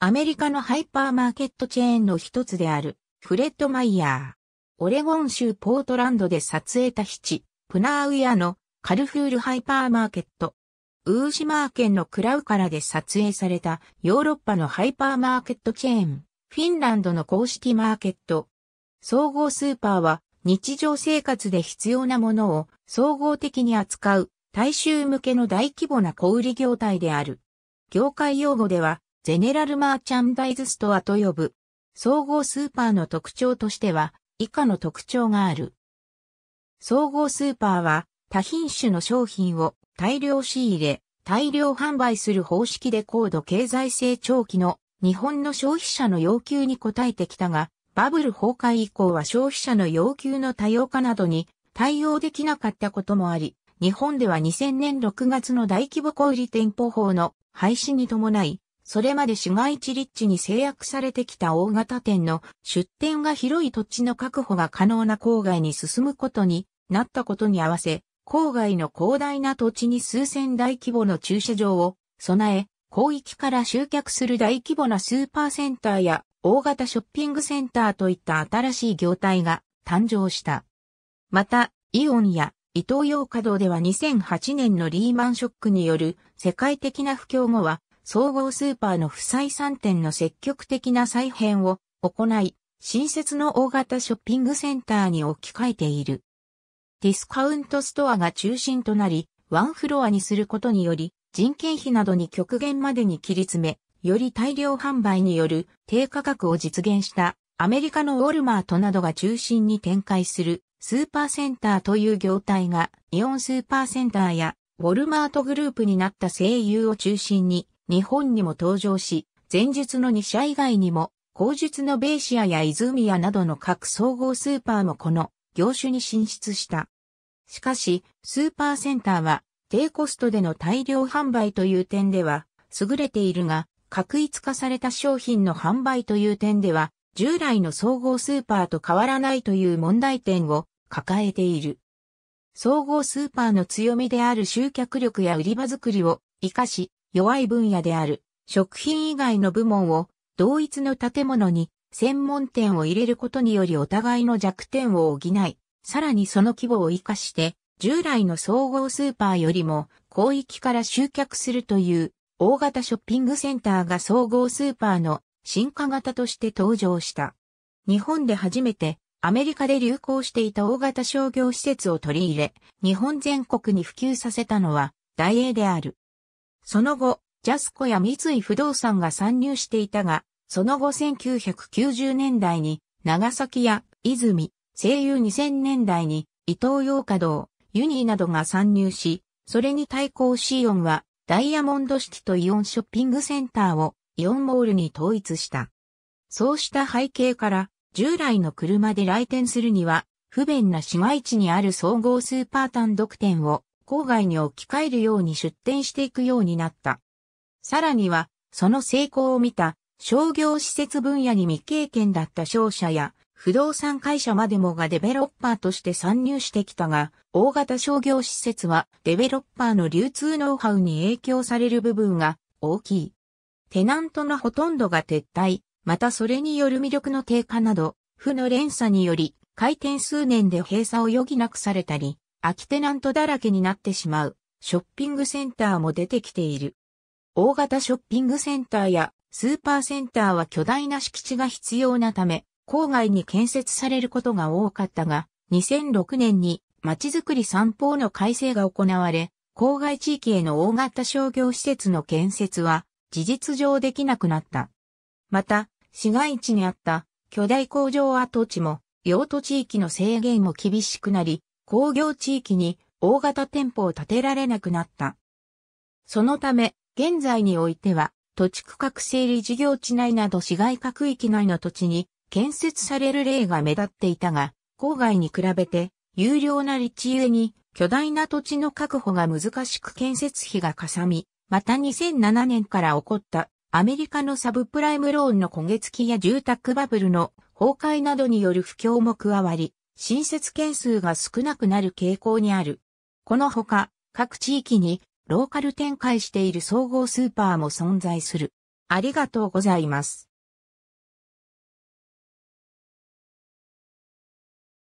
アメリカのハイパーマーケットチェーンの一つである、フレッド・マイヤー。オレゴン州ポートランドで撮影た七、プナーウィアのカルフールハイパーマーケット。ウーシマー県のクラウからで撮影されたヨーロッパのハイパーマーケットチェーン、フィンランドの公式マーケット。総合スーパーは日常生活で必要なものを総合的に扱う大衆向けの大規模な小売業態である。業界用語ではゼネラルマーチャンダイズストアと呼ぶ。総合スーパーの特徴としては、以下の特徴がある。総合スーパーは、多品種の商品を大量仕入れ、大量販売する方式で高度経済成長期の日本の消費者の要求に応えてきたが、バブル崩壊以降は消費者の要求の多様化などに対応できなかったこともあり、日本では2000年6月の大規模小売店舗法の廃止に伴い、それまで市街地立地に制約されてきた大型店の出店が広い土地の確保が可能な郊外に進むことになったことに合わせ、郊外の広大な土地に数千大規模の駐車場を備え、広域から集客する大規模なスーパーセンターや大型ショッピングセンターといった新しい業態が誕生した。また、イオンやイトーヨーカドーでは2008年のリーマンショックによる世界的な不況後は総合スーパーの不採算店の積極的な再編を行い、新設の大型ショッピングセンターに置き換えている。ディスカウントストアが中心となり、ワンフロアにすることにより、人件費などに極限までに切り詰め、より大量販売による低価格を実現したアメリカのウォルマートなどが中心に展開するスーパーセンターという業態がイオンスーパーセンターやウォルマートグループになった声優を中心に日本にも登場し、前述の2社以外にも、後述のベイシアやイズミなどの各総合スーパーもこの業種に進出した。しかし、スーパーセンターは低コストでの大量販売という点では優れているが、確一化された商品の販売という点では、従来の総合スーパーと変わらないという問題点を抱えている。総合スーパーの強みである集客力や売り場作りを活かし、弱い分野である食品以外の部門を同一の建物に専門店を入れることによりお互いの弱点を補い、さらにその規模を活かして従来の総合スーパーよりも広域から集客するという大型ショッピングセンターが総合スーパーの進化型として登場した。日本で初めてアメリカで流行していた大型商業施設を取り入れ、日本全国に普及させたのは大英である。その後、ジャスコや三井不動産が参入していたが、その後1990年代に、長崎や泉、西友2000年代に、伊東洋華堂、ユニーなどが参入し、それに対抗シーオンは、ダイヤモンドシティとイオンショッピングセンターをイオンモールに統一した。そうした背景から、従来の車で来店するには、不便な市街地にある総合スーパー単独店を郊外に置き換えるように出展していくようになった。さらには、その成功を見た商業施設分野に未経験だった商社や不動産会社までもがデベロッパーとして参入してきたが、大型商業施設はデベロッパーの流通ノウハウに影響される部分が大きい。テナントのほとんどが撤退、またそれによる魅力の低下など、負の連鎖により、開店数年で閉鎖を余儀なくされたり、空きテナントだらけになってしまうショッピングセンターも出てきている。大型ショッピングセンターやスーパーセンターは巨大な敷地が必要なため、郊外に建設されることが多かったが、2006年に街づくり三法の改正が行われ、郊外地域への大型商業施設の建設は事実上できなくなった。また、市街地にあった巨大工場跡地も用途地域の制限も厳しくなり、工業地域に大型店舗を建てられなくなった。そのため、現在においては、土地区画整理事業地内など市街各域内の土地に建設される例が目立っていたが、郊外に比べて有料な立地ゆえに巨大な土地の確保が難しく建設費がかさみ、また2007年から起こったアメリカのサブプライムローンの焦げ付きや住宅バブルの崩壊などによる不況も加わり、新設件数が少なくなる傾向にある。このほか、各地域にローカル展開している総合スーパーも存在する。ありがとうございます。